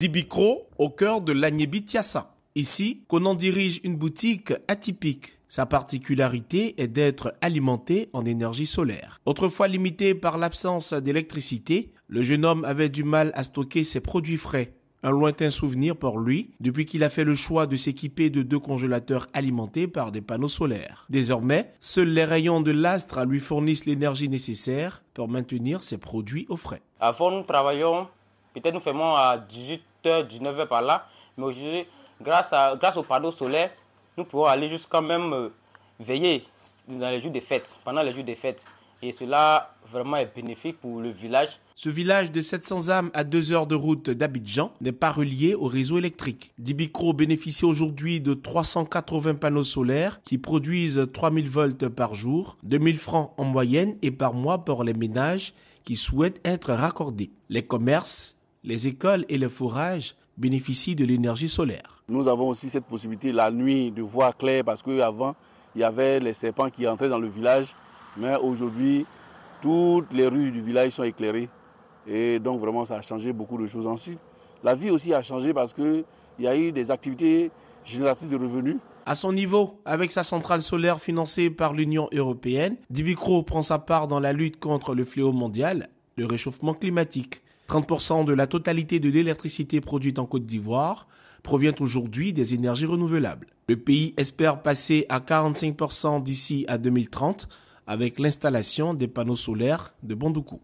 Dibicro, au cœur de l'Agnébi Tiassa. Ici, Conan dirige une boutique atypique. Sa particularité est d'être alimentée en énergie solaire. Autrefois limité par l'absence d'électricité, le jeune homme avait du mal à stocker ses produits frais. Un lointain souvenir pour lui, depuis qu'il a fait le choix de s'équiper de deux congélateurs alimentés par des panneaux solaires. Désormais, seuls les rayons de l'astre lui fournissent l'énergie nécessaire pour maintenir ses produits au frais. Avant, nous travaillons, peut-être nous faisons à 18 du 9 h par là. Mais aujourd'hui, grâce, à, grâce au panneau solaire, nous pouvons aller jusqu'à même euh, veiller dans les jours des fêtes, pendant les jours des fêtes. Et cela vraiment est bénéfique pour le village. Ce village de 700 âmes à 2 heures de route d'Abidjan n'est pas relié au réseau électrique. Dibicro bénéficie aujourd'hui de 380 panneaux solaires qui produisent 3000 volts par jour, 2000 francs en moyenne et par mois pour les ménages qui souhaitent être raccordés. Les commerces les écoles et le fourrage bénéficient de l'énergie solaire. Nous avons aussi cette possibilité la nuit de voir clair parce qu'avant, il y avait les serpents qui entraient dans le village, mais aujourd'hui, toutes les rues du village sont éclairées. Et donc vraiment, ça a changé beaucoup de choses. Ensuite, la vie aussi a changé parce qu'il y a eu des activités génératives de revenus. À son niveau, avec sa centrale solaire financée par l'Union européenne, Dibicro prend sa part dans la lutte contre le fléau mondial, le réchauffement climatique. 30% de la totalité de l'électricité produite en Côte d'Ivoire provient aujourd'hui des énergies renouvelables. Le pays espère passer à 45% d'ici à 2030 avec l'installation des panneaux solaires de Bandoukou.